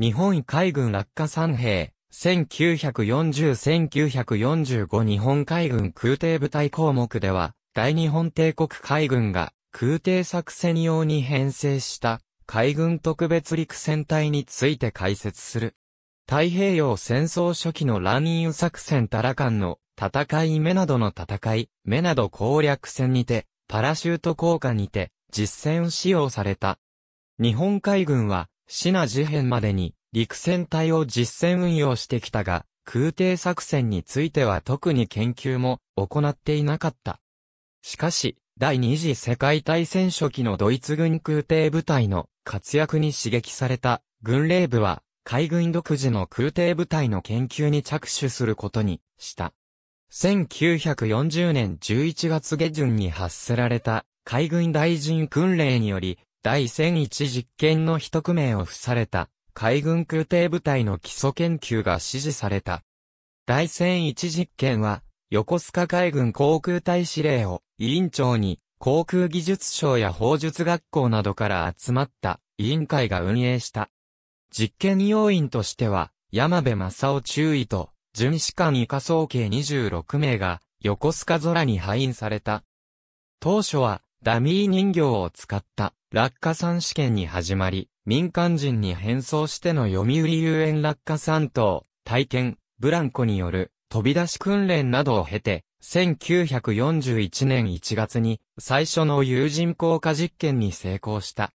日本海軍落下三兵、1940-1945日本海軍空挺部隊項目では、大日本帝国海軍が空挺作戦用に編成した海軍特別陸戦隊について解説する。太平洋戦争初期の乱入作戦タラカンの戦い目などの戦い、目など攻略戦にて、パラシュート効果にて、実戦使用された。日本海軍は、シナ事変までに陸戦隊を実戦運用してきたが、空挺作戦については特に研究も行っていなかった。しかし、第二次世界大戦初期のドイツ軍空挺部隊の活躍に刺激された軍令部は海軍独自の空挺部隊の研究に着手することにした。1940年11月下旬に発せられた海軍大臣訓令により第1001実験の一組名を付された、海軍空挺部隊の基礎研究が指示された。第1001実験は、横須賀海軍航空隊司令を委員長に、航空技術省や法術学校などから集まった委員会が運営した。実験要員としては、山部正夫中尉と、巡視官以下総計26名が、横須賀空に配員された。当初は、ダミー人形を使った落下山試験に始まり、民間人に変装しての読売遊園落下山等、体験、ブランコによる飛び出し訓練などを経て、1941年1月に最初の有人降下実験に成功した。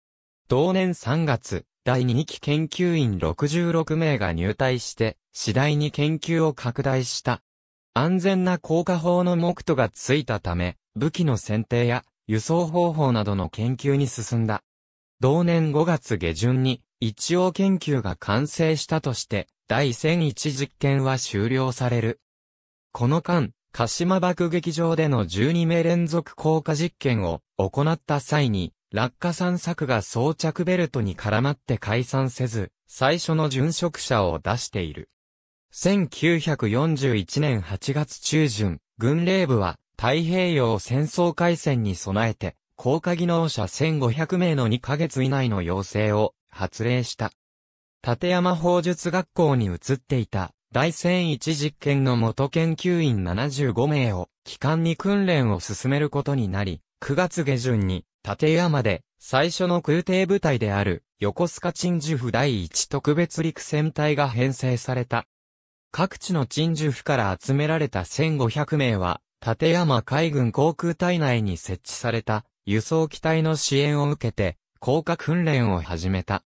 同年3月、第2期研究員66名が入隊して、次第に研究を拡大した。安全な降下法の目途がついたため、武器の選定や輸送方法などの研究に進んだ。同年5月下旬に一応研究が完成したとして、第1001実験は終了される。この間、鹿島爆撃場での12名連続降下実験を行った際に、落下散策が装着ベルトに絡まって解散せず、最初の殉職者を出している。1941年8月中旬、軍令部は太平洋戦争開戦に備えて、高科技能者1500名の2ヶ月以内の要請を発令した。立山法術学校に移っていた大戦一実験の元研究員75名を機関に訓練を進めることになり、9月下旬に立山で最初の空挺部隊である横須賀鎮守府第1特別陸戦隊が編成された。各地の鎮守府から集められた1500名は立山海軍航空隊内に設置された輸送機体の支援を受けて、降下訓練を始めた。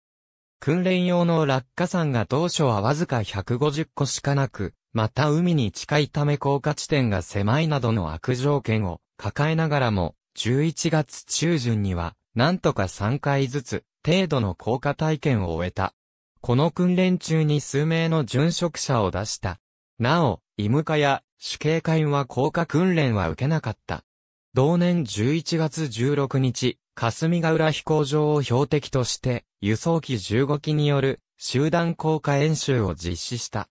訓練用の落下山が当初はわずか150個しかなく、また海に近いため降下地点が狭いなどの悪条件を抱えながらも、11月中旬には、なんとか3回ずつ、程度の降下体験を終えた。この訓練中に数名の殉職者を出した。なお、イムカや主警官は降下訓練は受けなかった。同年11月16日、霞ヶ浦飛行場を標的として、輸送機15機による集団降下演習を実施した。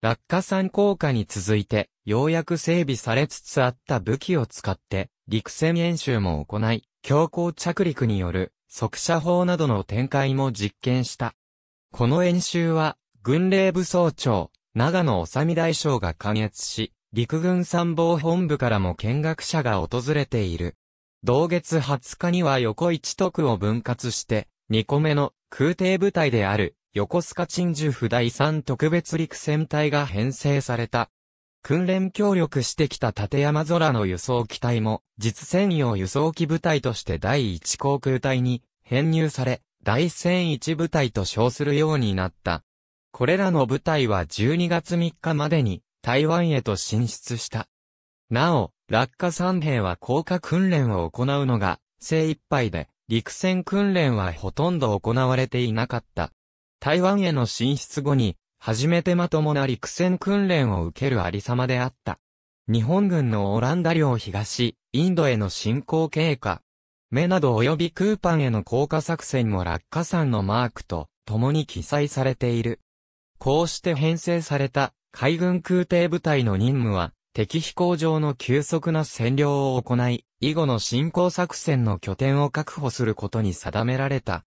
落下山降下に続いて、ようやく整備されつつあった武器を使って、陸戦演習も行い、強行着陸による速射砲などの展開も実験した。この演習は、軍令部総長、長野治美大将が関越し、陸軍参謀本部からも見学者が訪れている。同月20日には横一徳を分割して、2個目の空挺部隊である横須賀鎮守府第3特別陸戦隊が編成された。訓練協力してきた立山空の輸送機隊も、実戦用輸送機部隊として第1航空隊に編入され、第1001部隊と称するようになった。これらの部隊は12月3日までに台湾へと進出した。なお、落下3兵は降下訓練を行うのが精一杯で、陸戦訓練はほとんど行われていなかった。台湾への進出後に、初めてまともな陸戦訓練を受けるありさまであった。日本軍のオランダ領東、インドへの進攻経過。目など及びクーパンへの降下作戦も落下山のマークと共に記載されている。こうして編成された海軍空挺部隊の任務は、敵飛行場の急速な占領を行い、以後の侵攻作戦の拠点を確保することに定められた。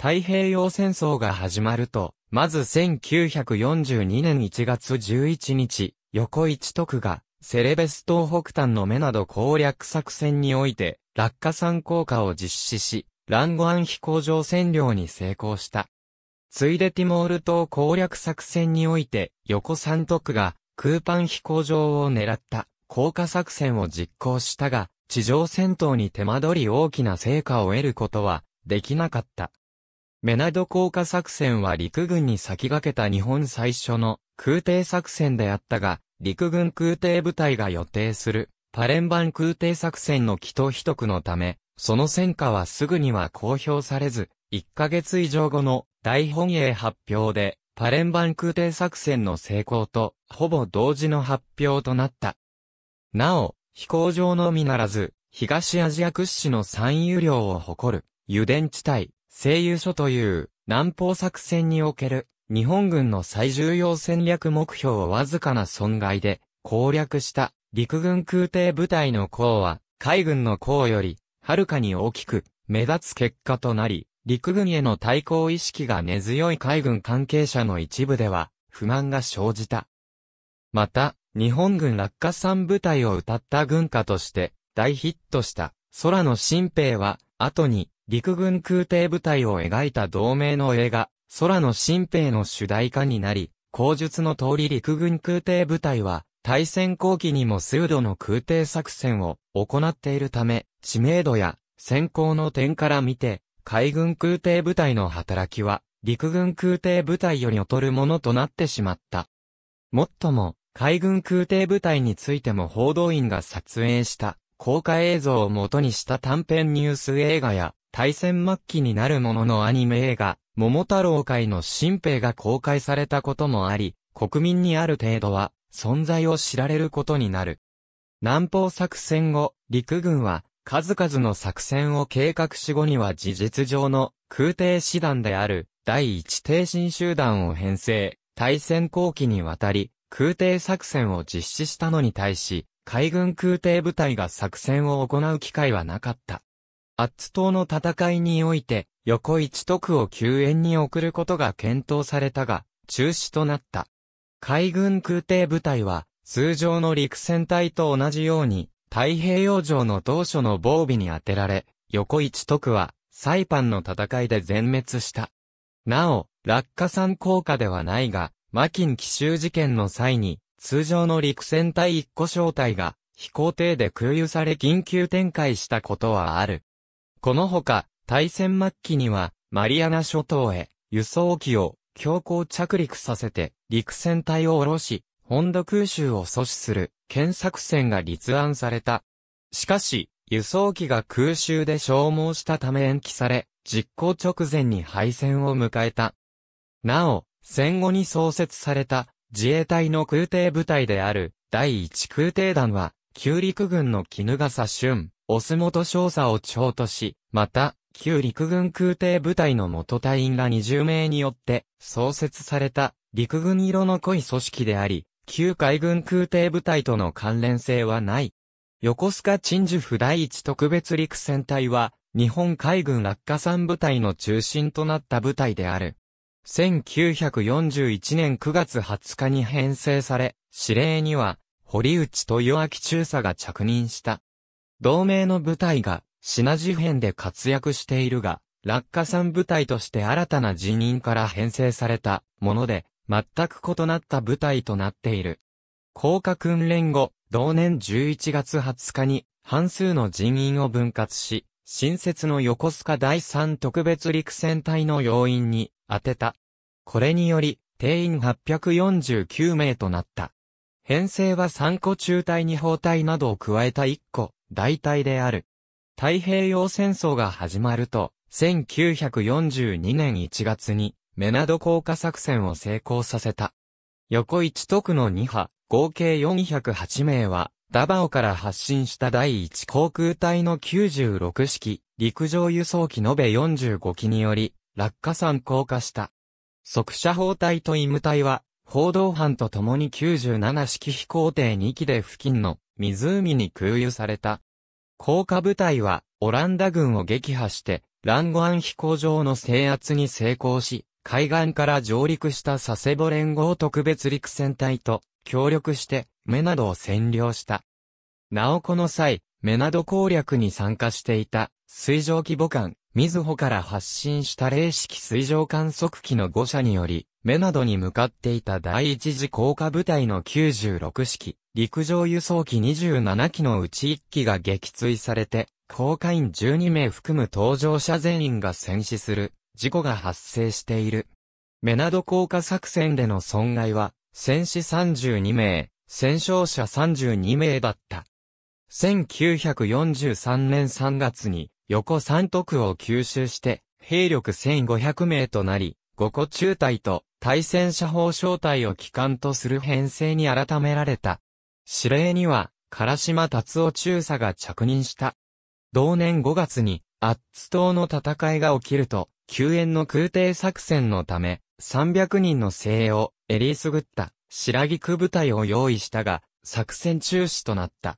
太平洋戦争が始まると、まず1942年1月11日、横一徳が、セレベス東北端の目など攻略作戦において、落下参考下を実施し、ランゴアン飛行場占領に成功した。ついでティモール島攻略作戦において、横三徳が空パン飛行場を狙った降下作戦を実行したが、地上戦闘に手間取り大きな成果を得ることはできなかった。メナド降下作戦は陸軍に先駆けた日本最初の空挺作戦であったが、陸軍空挺部隊が予定するパレンバン空挺作戦の祈祷秘匿のため、その戦果はすぐには公表されず、1ヶ月以上後の大本営発表で、パレンバン空挺作戦の成功と、ほぼ同時の発表となった。なお、飛行場のみならず、東アジア屈指の産油量を誇る、油田地帯、製油所という、南方作戦における、日本軍の最重要戦略目標をわずかな損害で攻略した陸軍空挺部隊の功は海軍の功よりはるかに大きく目立つ結果となり、陸軍への対抗意識が根強い海軍関係者の一部では、不満が生じた。また、日本軍落下産部隊を歌った軍歌として、大ヒットした、空の新兵は、後に、陸軍空挺部隊を描いた同名の映画、空の新兵の主題歌になり、口述の通り陸軍空挺部隊は、対戦後期にも数度の空挺作戦を行っているため、知名度や、先行の点から見て、海軍空挺部隊の働きは、陸軍空挺部隊より劣るものとなってしまった。もっとも、海軍空挺部隊についても報道員が撮影した公開映像を元にした短編ニュース映画や対戦末期になるもののアニメ映画、桃太郎会の新兵が公開されたこともあり、国民にある程度は存在を知られることになる。南方作戦後、陸軍は数々の作戦を計画し後には事実上の空挺師団である第一挺身集団を編成、対戦後期にわたり空挺作戦を実施したのに対し、海軍空挺部隊が作戦を行う機会はなかった。アッツ島の戦いにおいて、横一徳を救援に送ることが検討されたが、中止となった。海軍空挺部隊は、通常の陸戦隊と同じように、太平洋上の当初の防備に当てられ、横一徳は、サイパンの戦いで全滅した。なお、落下山効果ではないが、マキン奇襲事件の際に、通常の陸戦隊一個小隊が、飛行艇で空輸され緊急展開したことはある。このほか、対戦末期には、マリアナ諸島へ、輸送機を強行着陸させて、陸戦隊を下ろし、本土空襲を阻止する検索船が立案された。しかし、輸送機が空襲で消耗したため延期され、実行直前に敗戦を迎えた。なお、戦後に創設された自衛隊の空挺部隊である第一空挺団は、旧陸軍の絹笠春、オス元少佐を長とし、また、旧陸軍空挺部隊の元隊員ら20名によって創設された陸軍色の濃い組織であり、旧海軍空挺部隊との関連性はない。横須賀鎮守府第一特別陸戦隊は、日本海軍落下山部隊の中心となった部隊である。1941年9月20日に編成され、司令には、堀内豊明中佐が着任した。同盟の部隊が、品事変で活躍しているが、落下山部隊として新たな人員から編成されたもので、全く異なった部隊となっている。降下訓練後、同年11月20日に半数の人員を分割し、新設の横須賀第3特別陸戦隊の要員に当てた。これにより、定員849名となった。編成は3個中隊2包隊などを加えた1個、大隊である。太平洋戦争が始まると、1942年1月に、メナド降下作戦を成功させた。横一徳の2波、合計408名は、ダバオから発進した第一航空隊の96式、陸上輸送機延べ45機により、落下山降下した。即射砲隊と医務隊は、報道班と共に97式飛行艇2機で付近の湖に空輸された。降下部隊は、オランダ軍を撃破して、ランゴアン飛行場の制圧に成功し、海岸から上陸した佐世保連合特別陸戦隊と協力して、目などを占領した。なおこの際、目など攻略に参加していた、水上規模艦、みずほから発進した零式水上観測機の5社により、目などに向かっていた第一次降下部隊の96式、陸上輸送機27機のうち1機が撃墜されて、降下員12名含む搭乗者全員が戦死する事故が発生している。メナド降下作戦での損害は、戦死32名、戦傷者32名だった。1943年3月に、横三徳を吸収して、兵力1500名となり、五個中隊と対戦車砲小隊を機関とする編成に改められた。指令には、唐島達夫中佐が着任した。同年5月に、アッツ島の戦いが起きると、救援の空挺作戦のため、300人の精鋭を、エリースグッタ、白木区部隊を用意したが、作戦中止となった。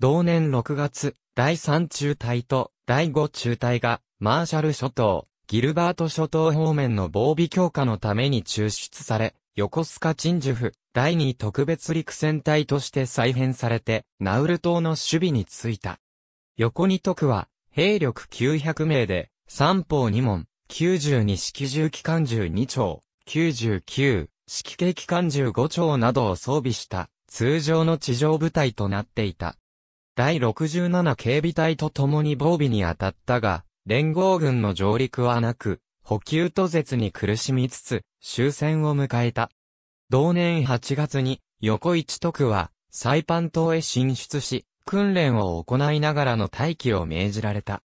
同年6月、第3中隊と第5中隊が、マーシャル諸島、ギルバート諸島方面の防備強化のために抽出され、横須賀鎮守府、第2特別陸戦隊として再編されて、ナウル島の守備についた。横に徳は、兵力900名で、三方二門、92式重機関12丁、99式系機関15丁などを装備した通常の地上部隊となっていた。第67警備隊と共に防備に当たったが、連合軍の上陸はなく、補給途絶に苦しみつつ、終戦を迎えた。同年8月に、横一徳は、サイパン島へ進出し、訓練を行いながらの待機を命じられた。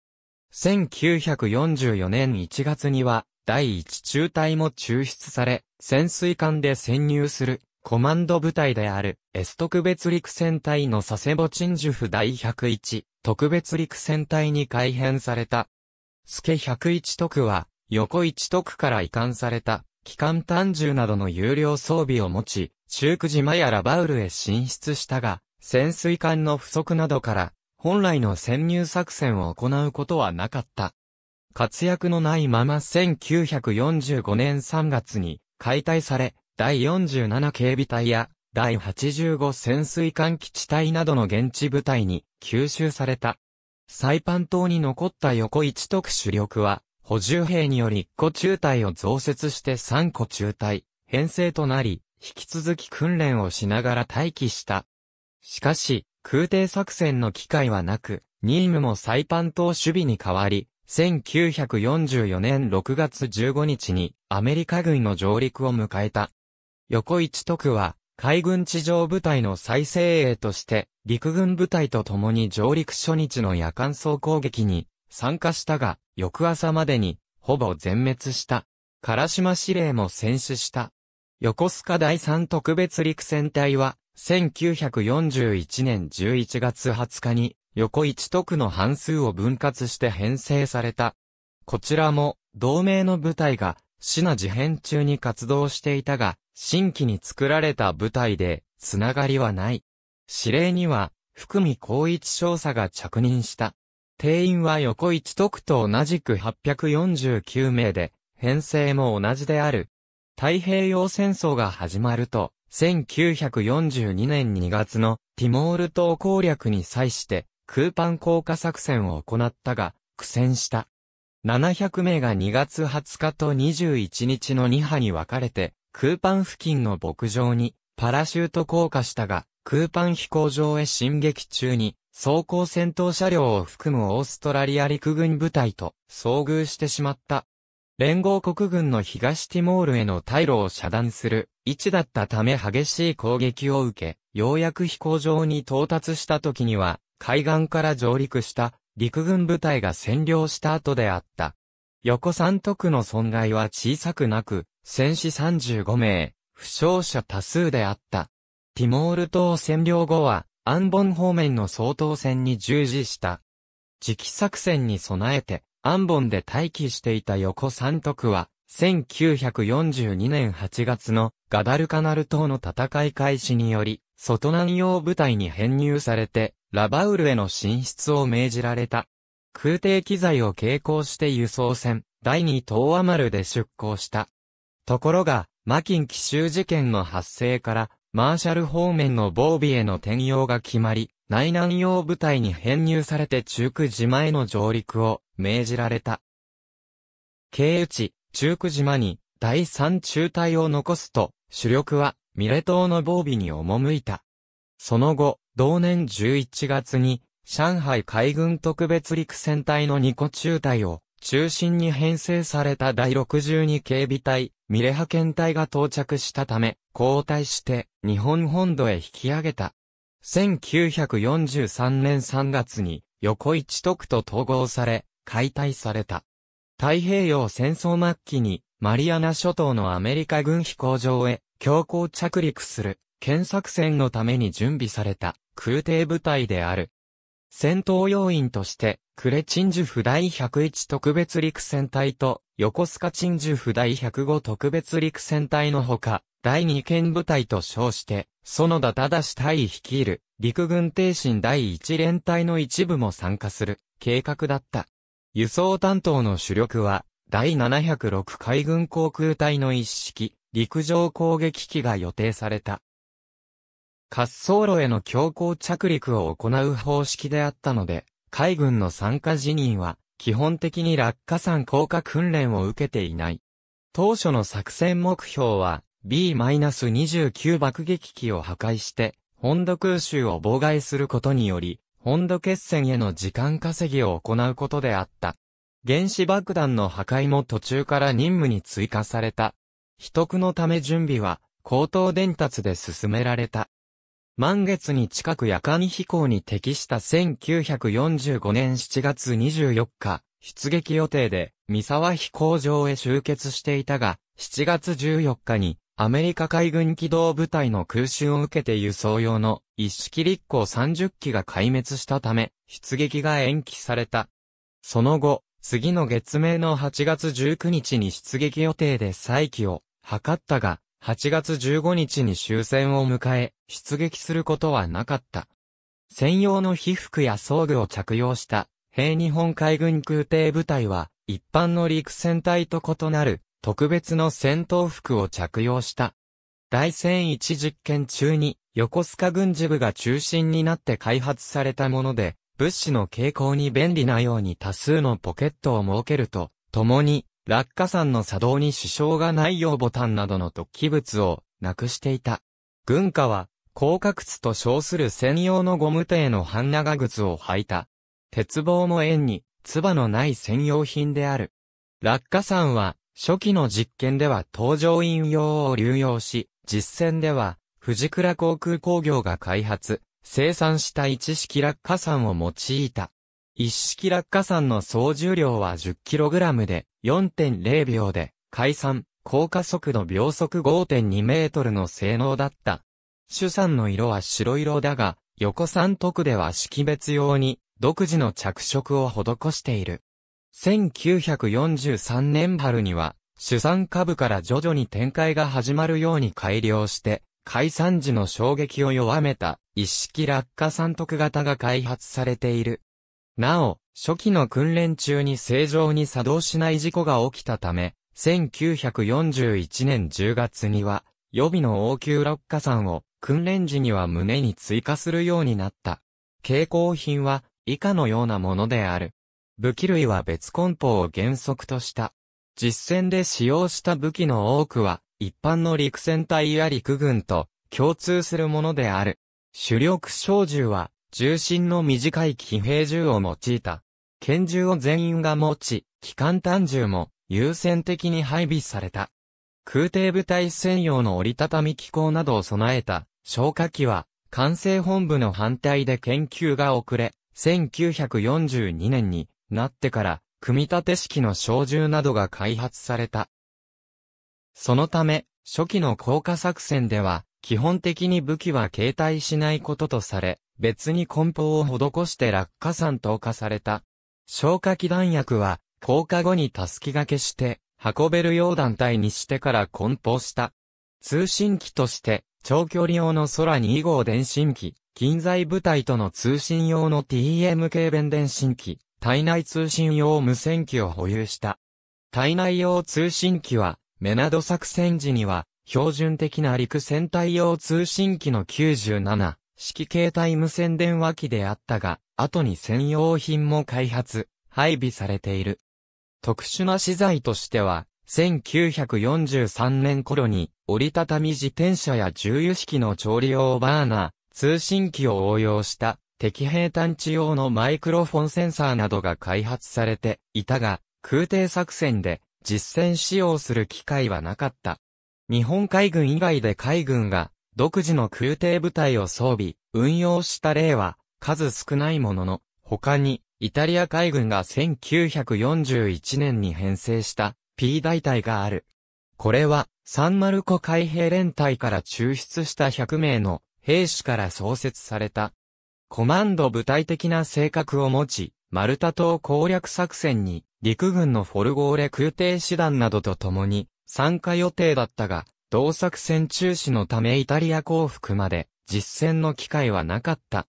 1944年1月には、第一中隊も抽出され、潜水艦で潜入する、コマンド部隊である、S 特別陸戦隊の佐世保鎮守府第101、特別陸戦隊に改編された。ケ101特は、横1特から移管された、機関単銃などの有料装備を持ち、中久島やラバウルへ進出したが、潜水艦の不足などから、本来の潜入作戦を行うことはなかった。活躍のないまま1945年3月に解体され、第47警備隊や第85潜水艦基地隊などの現地部隊に吸収された。サイパン島に残った横一特主力は、補充兵により1個中隊を増設して3個中隊、編成となり、引き続き訓練をしながら待機した。しかし、空挺作戦の機会はなく、任務もサイパン島守備に変わり、1944年6月15日にアメリカ軍の上陸を迎えた。横一徳は海軍地上部隊の再精鋭として陸軍部隊と共に上陸初日の夜間総攻撃に参加したが、翌朝までにほぼ全滅した。唐島司令も戦死した。横須賀第三特別陸戦隊は1941年11月20日に、横一徳の半数を分割して編成された。こちらも、同盟の部隊が、市な事変中に活動していたが、新規に作られた部隊で、つながりはない。指令には、福見光一少佐が着任した。定員は横一徳と同じく849名で、編成も同じである。太平洋戦争が始まると、1942年2月のティモール島攻略に際して空パン降下作戦を行ったが苦戦した。700名が2月20日と21日の2波に分かれて空パン付近の牧場にパラシュート降下したが空パン飛行場へ進撃中に装甲戦闘車両を含むオーストラリア陸軍部隊と遭遇してしまった。連合国軍の東ティモールへの退路を遮断する位置だったため激しい攻撃を受け、ようやく飛行場に到達した時には、海岸から上陸した陸軍部隊が占領した後であった。横山徳の損害は小さくなく、戦死35名、負傷者多数であった。ティモール島占領後は、アンボン方面の総統戦に従事した。磁気作戦に備えて、アンボンで待機していた横山徳は、1942年8月のガダルカナル島の戦い開始により、外南洋部隊に編入されて、ラバウルへの進出を命じられた。空挺機材を携行して輸送船、第2東アマルで出港した。ところが、マキン奇襲事件の発生から、マーシャル方面の防備への転用が決まり、内南洋部隊に編入されて中区島への上陸を命じられた。経由地、中久島に第三中隊を残すと、主力はミレ島の防備に赴いた。その後、同年11月に、上海海軍特別陸戦隊の二個中隊を中心に編成された第62警備隊、ミレ派遣隊が到着したため、交代して日本本土へ引き上げた。1943年3月に横一徳と統合され、解体された。太平洋戦争末期に、マリアナ諸島のアメリカ軍飛行場へ、強行着陸する、検索船のために準備された、空挺部隊である。戦闘要員として、クレチンジュフ第101特別陸戦隊と、横須賀チンジュフ第105特別陸戦隊のほか、第2県部隊と称して、園田忠隊率いる、陸軍挺身第1連隊の一部も参加する、計画だった。輸送担当の主力は、第706海軍航空隊の一式、陸上攻撃機が予定された。滑走路への強行着陸を行う方式であったので、海軍の参加辞任は、基本的に落下山降下訓練を受けていない。当初の作戦目標は、B-29 爆撃機を破壊して、本土空襲を妨害することにより、本土決戦への時間稼ぎを行うことであった。原子爆弾の破壊も途中から任務に追加された。秘匿のため準備は、高等伝達で進められた。満月に近く夜間飛行に適した1945年7月24日、出撃予定で、三沢飛行場へ集結していたが、7月14日にアメリカ海軍機動部隊の空襲を受けて輸送用の一式立航30機が壊滅したため、出撃が延期された。その後、次の月明の8月19日に出撃予定で再起を図ったが、8月15日に終戦を迎え、出撃することはなかった。専用の被服や装具を着用した、兵日本海軍空挺部隊は、一般の陸戦隊と異なる、特別の戦闘服を着用した。大戦一実験中に、横須賀軍事部が中心になって開発されたもので、物資の傾向に便利なように多数のポケットを設けると、共に、落下山の作動に支障がないようボタンなどの突起物をなくしていた。軍家は、高架靴と称する専用のゴムへの半長靴を履いた。鉄棒も円に、唾のない専用品である。落下山は、初期の実験では搭乗員用を流用し、実践では、藤倉航空工業が開発、生産した一式落下山を用いた。一式落下山の総重量は 10kg で、4.0秒で、解散、降下速度秒速5.2メートルの性能だった。主産の色は白色だが、横三徳では識別用に、独自の着色を施している。1943年春には、主産株から徐々に展開が始まるように改良して、解散時の衝撃を弱めた、一式落下三徳型が開発されている。なお、初期の訓練中に正常に作動しない事故が起きたため、1941年10月には、予備の応急落下山を訓練時には胸に追加するようになった。傾向品は以下のようなものである。武器類は別梱包を原則とした。実戦で使用した武器の多くは、一般の陸戦隊や陸軍と共通するものである。主力小銃は、重心の短い騎兵銃を用いた。拳銃を全員が持ち、機関単銃も優先的に配備された。空挺部隊専用の折りたたみ機構などを備えた消火器は、管制本部の反対で研究が遅れ、1942年になってから、組み立て式の小銃などが開発された。そのため、初期の降下作戦では、基本的に武器は携帯しないこととされ、別に梱包を施して落下山投下された。消火器弾薬は、降下後にたすきがけして、運べるよう団体にしてから梱包した。通信機として、長距離用の空2号電信機、近在部隊との通信用の TM 系弁電信機、体内通信用無線機を保有した。体内用通信機は、メナド作戦時には、標準的な陸戦隊用通信機の97式携帯無線電話機であったが、後に専用品も開発、配備されている。特殊な資材としては、1943年頃に折りたたみ自転車や重油式の調理用バーナー、通信機を応用した敵兵探知用のマイクロフォンセンサーなどが開発されていたが、空挺作戦で実戦使用する機会はなかった。日本海軍以外で海軍が独自の空挺部隊を装備、運用した例は数少ないものの、他にイタリア海軍が1941年に編成した P 大隊がある。これはサンマルコ海兵連隊から抽出した100名の兵士から創設されたコマンド部隊的な性格を持ち、マルタ島攻略作戦に陸軍のフォルゴーレ空挺師団などと共に参加予定だったが、同作戦中止のためイタリア降伏まで実戦の機会はなかった。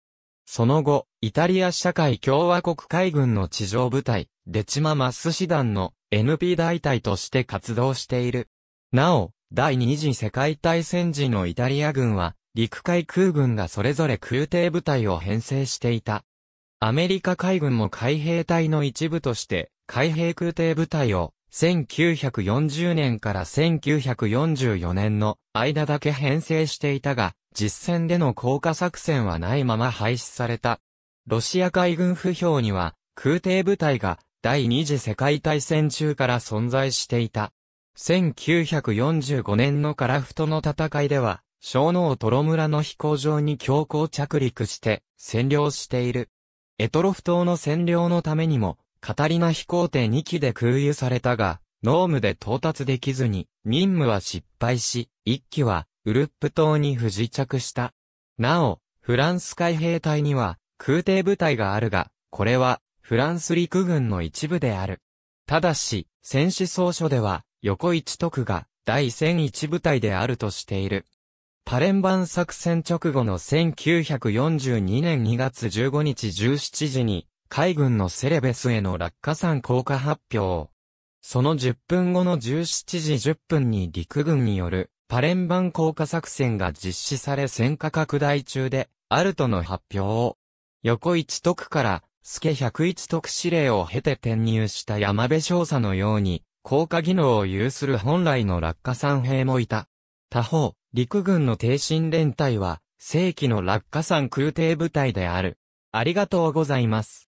その後、イタリア社会共和国海軍の地上部隊、デチマ・マス師団の NP 大隊として活動している。なお、第二次世界大戦時のイタリア軍は、陸海空軍がそれぞれ空挺部隊を編成していた。アメリカ海軍も海兵隊の一部として、海兵空挺部隊を1940年から1944年の間だけ編成していたが、実戦での降下作戦はないまま廃止された。ロシア海軍不評には、空挺部隊が第二次世界大戦中から存在していた。1945年のカラフトの戦いでは、小脳トロ村の飛行場に強行着陸して占領している。エトロフ島の占領のためにも、カタリナ飛行艇2機で空輸されたが、ノームで到達できずに、任務は失敗し、1機はウルップ島に不時着した。なお、フランス海兵隊には空挺部隊があるが、これはフランス陸軍の一部である。ただし、戦死総書では横一徳が第1001部隊であるとしている。パレンバン作戦直後の1942年2月15日17時に、海軍のセレベスへの落下山降下発表。その10分後の17時10分に陸軍によるパレンバン降下作戦が実施され戦火拡大中で、あるとの発表を。横一徳から、助101徳指令を経て転入した山部少佐のように、降下技能を有する本来の落下山兵もいた。他方、陸軍の挺身連隊は、正規の落下山空挺部隊である。ありがとうございます。